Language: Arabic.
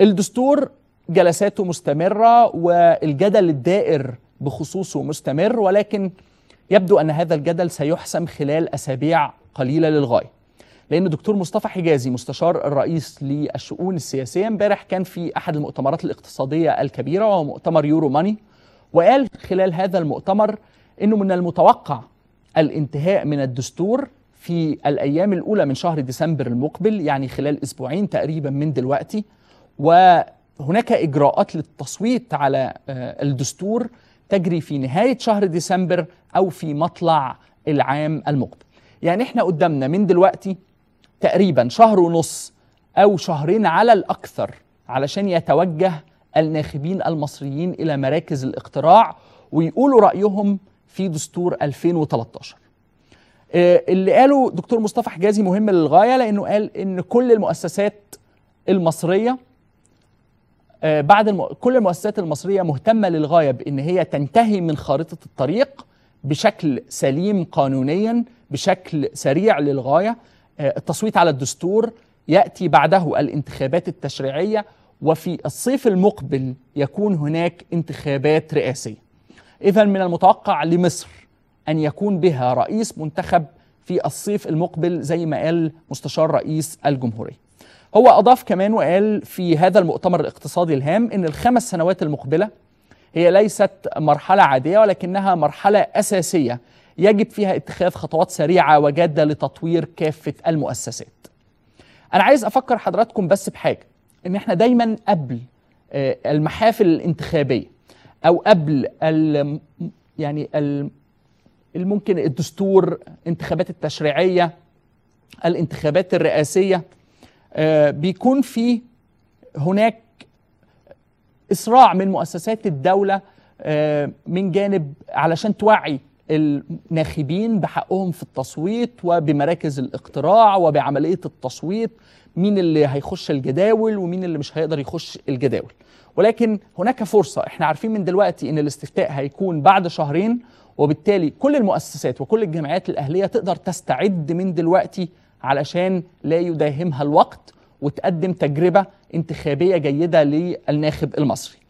الدستور جلساته مستمرة والجدل الدائر بخصوصه مستمر ولكن يبدو أن هذا الجدل سيحسم خلال أسابيع قليلة للغاية لأن دكتور مصطفى حجازي مستشار الرئيس للشؤون السياسية امبارح كان في أحد المؤتمرات الاقتصادية الكبيرة وهو مؤتمر يورو ماني وقال خلال هذا المؤتمر أنه من المتوقع الانتهاء من الدستور في الأيام الأولى من شهر ديسمبر المقبل يعني خلال أسبوعين تقريبا من دلوقتي وهناك إجراءات للتصويت على آه، الدستور تجري في نهاية شهر ديسمبر أو في مطلع العام المقبل يعني احنا قدامنا من دلوقتي تقريبا شهر ونص أو شهرين على الأكثر علشان يتوجه الناخبين المصريين إلى مراكز الاقتراع ويقولوا رأيهم في دستور 2013 آه، اللي قاله دكتور مصطفى حجازي مهم للغاية لأنه قال إن كل المؤسسات المصرية آه، بعد المؤ... كل المؤسسات المصريه مهتمه للغايه بان هي تنتهي من خارطه الطريق بشكل سليم قانونيا بشكل سريع للغايه آه، التصويت على الدستور ياتي بعده الانتخابات التشريعيه وفي الصيف المقبل يكون هناك انتخابات رئاسيه اذا من المتوقع لمصر ان يكون بها رئيس منتخب في الصيف المقبل زي ما قال مستشار رئيس الجمهوريه هو أضاف كمان وقال في هذا المؤتمر الاقتصادي الهام إن الخمس سنوات المقبلة هي ليست مرحلة عادية ولكنها مرحلة أساسية يجب فيها اتخاذ خطوات سريعة وجادة لتطوير كافة المؤسسات أنا عايز أفكر حضراتكم بس بحاجة إن إحنا دايما قبل آه، المحافل الانتخابية أو قبل يعني الممكن الدستور انتخابات التشريعية الانتخابات الرئاسية آه، بيكون في هناك إسراع من مؤسسات الدولة آه، من جانب علشان توعي الناخبين بحقهم في التصويت وبمراكز الاقتراع وبعملية التصويت مين اللي هيخش الجداول ومين اللي مش هيقدر يخش الجداول ولكن هناك فرصة احنا عارفين من دلوقتي ان الاستفتاء هيكون بعد شهرين وبالتالي كل المؤسسات وكل الجمعيات الأهلية تقدر تستعد من دلوقتي علشان لا يداهمها الوقت وتقدم تجربة انتخابية جيدة للناخب المصري